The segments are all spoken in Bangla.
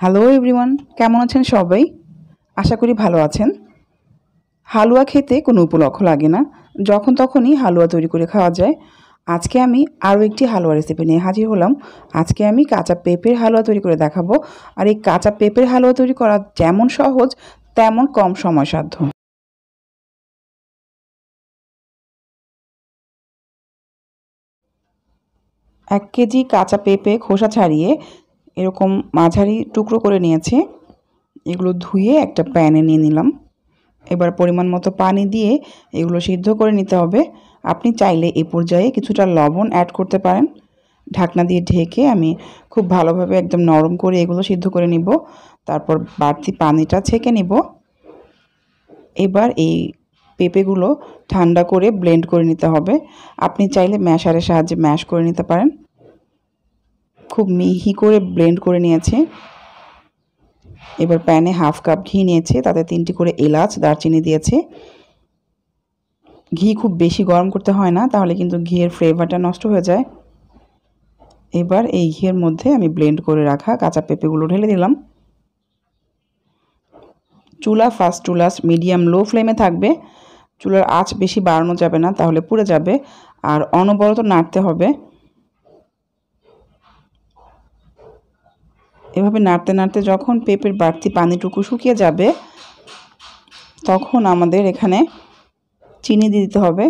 হ্যালো এভরিওয়ান কেমন আছেন সবাই আশা করি ভালো আছেন হালুয়া খেতে কোনো উপলক্ষ লাগে না যখন তখনই হালুয়া তৈরি করে খাওয়া যায় আজকে আমি আরও একটি হালুয়া রেসিপি নিয়ে হাজির হলাম আজকে আমি কাঁচা পেঁপের হালুয়া তৈরি করে দেখাবো আর এই কাঁচা পেঁপের হালুয়া তৈরি করা যেমন সহজ তেমন কম সময় সাধ্য এক কেজি কাঁচা পেঁপে খোসা ছাড়িয়ে এরকম মাঝারি টুকরো করে নিয়েছি এগুলো ধুয়ে একটা প্যানে নিয়ে নিলাম এবার পরিমাণ মতো পানি দিয়ে এগুলো সিদ্ধ করে নিতে হবে আপনি চাইলে এ পর্যায়ে কিছুটা লবণ অ্যাড করতে পারেন ঢাকনা দিয়ে ঢেকে আমি খুব ভালোভাবে একদম নরম করে এগুলো সিদ্ধ করে নিব তারপর বাড়তি পানিটা ছেঁকে নিব এবার এই পেঁপেগুলো ঠান্ডা করে ব্লেন্ড করে নিতে হবে আপনি চাইলে ম্যাশারের সাহায্যে ম্যাশ করে নিতে পারেন খুব মিহি করে ব্লেন্ড করে নিয়েছে এবার প্যানে হাফ কাপ ঘি নিয়েছে তাতে তিনটি করে এলাচ দারচিনি দিয়েছে ঘি খুব বেশি গরম করতে হয় না তাহলে কিন্তু ঘিয়ের ফ্লেভারটা নষ্ট হয়ে যায় এবার এই ঘিয়ের মধ্যে আমি ব্লেন্ড করে রাখা কাঁচা পেঁপেগুলো ঢেলে দিলাম চুলা ফার্স্ট চুলাস মিডিয়াম লো ফ্লেমে থাকবে চুলার আঁচ বেশি বাড়ানো যাবে না তাহলে পুড়ে যাবে আর অনবরত নাড়তে হবে এভাবে নাড়তে নাড়তে যখন পেঁপের বাড়তি পানিটুকু শুকিয়ে যাবে তখন আমাদের এখানে চিনি দিয়ে দিতে হবে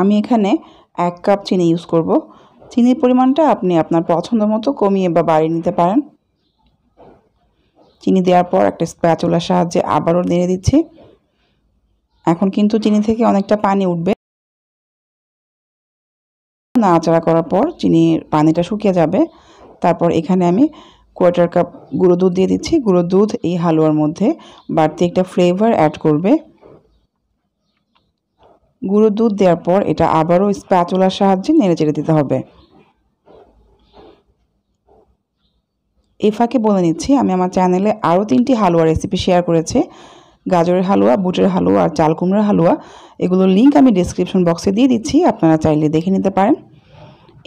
আমি এখানে এক কাপ চিনি ইউজ করব চিনির পরিমাণটা আপনি আপনার পছন্দ মতো কমিয়ে বা বাড়িয়ে নিতে পারেন চিনি দেওয়ার পর একটা স্প্যাচুলার সাহায্যে আবারও নেড়ে দিচ্ছি এখন কিন্তু চিনি থেকে অনেকটা পানি উঠবে নাড়াচাড়া করার পর চিনির পানিটা শুকিয়ে যাবে তারপর এখানে আমি কোয়ার্টার কাপ গুঁড়ো দুধ দিয়ে দিচ্ছি গুঁড়ো দুধ এই হালুয়ার মধ্যে বাড়তি একটা ফ্লেভার অ্যাড করবে গুঁড়ো দুধ দেওয়ার পর এটা আবারও স্প্যাচুলার সাহায্যে নেড়ে চেড়ে দিতে হবে এ ফাঁকে বলে নিচ্ছি আমি আমার চ্যানেলে আরও তিনটি হালুয়া রেসিপি শেয়ার করেছি গাজরের হালুয়া বুটের হালুয়া আর চাল কুমড়ার হালুয়া এগুলোর লিঙ্ক আমি ডিসক্রিপশন বক্সে দিয়ে দিচ্ছি আপনারা চাইলে দেখে নিতে পারেন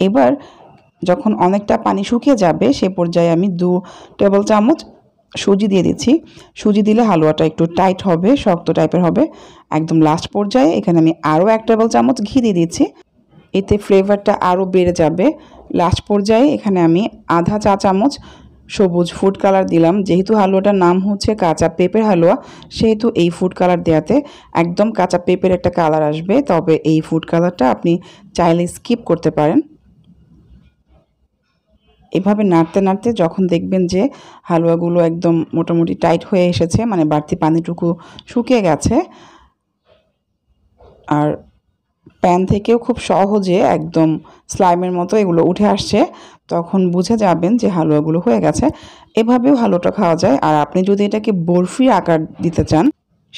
এবার যখন অনেকটা পানি শুকিয়ে যাবে সে পর্যায়ে আমি দু টেবিল চামচ সুজি দিয়ে দিচ্ছি সুজি দিলে হালুয়াটা একটু টাইট হবে শক্ত টাইপের হবে একদম লাস্ট পর্যায়ে এখানে আমি আরও এক টেবিল চামচ ঘি দিয়ে দিচ্ছি এতে ফ্লেভারটা আরও বেড়ে যাবে লাস্ট পর্যায়ে এখানে আমি আধা চা চামচ সবুজ ফুড কালার দিলাম যেহেতু হালুয়াটার নাম হচ্ছে কাঁচা পেঁপের হালুয়া সেহেতু এই ফুড কালার দেওয়াতে একদম কাঁচা পেঁপের একটা কালার আসবে তবে এই ফুড কালারটা আপনি চাইলে স্কিপ করতে পারেন এভাবে নাড়তে নাড়তে যখন দেখবেন যে হালুয়াগুলো একদম মোটামুটি টাইট হয়ে এসেছে মানে বাড়তি পানিটুকু শুকিয়ে গেছে আর প্যান থেকেও খুব সহজে একদম স্লাইমের মতো এগুলো উঠে আসছে তখন বুঝে যাবেন যে হালুয়াগুলো হয়ে গেছে এভাবেও হালুয়াটা খাওয়া যায় আর আপনি যদি এটাকে বরফি আকার দিতে চান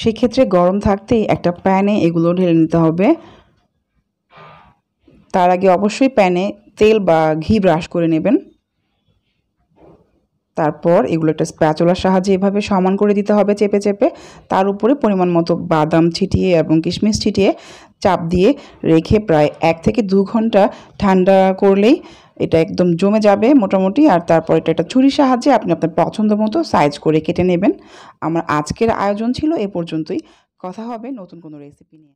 সেক্ষেত্রে গরম থাকতেই একটা প্যানে এগুলো ঢেলে নিতে হবে তার আগে অবশ্যই প্যানে তেল বা ঘি ব্রাশ করে নেবেন তারপর এগুলো একটা স্প্যাচোলার সাহায্যে এভাবে সমান করে দিতে হবে চেপে চেপে তার উপরে পরিমাণ মতো বাদাম ছিটিয়ে এবং কিশমিশ ছিটিয়ে চাপ দিয়ে রেখে প্রায় এক থেকে দু ঘন্টা ঠান্ডা করলেই এটা একদম জমে যাবে মোটামুটি আর তারপর এটা একটা ছুরির সাহায্যে আপনি আপনার পছন্দ মতো সাইজ করে কেটে নেবেন আমার আজকের আয়োজন ছিল এ পর্যন্তই কথা হবে নতুন কোনো রেসিপি নিয়ে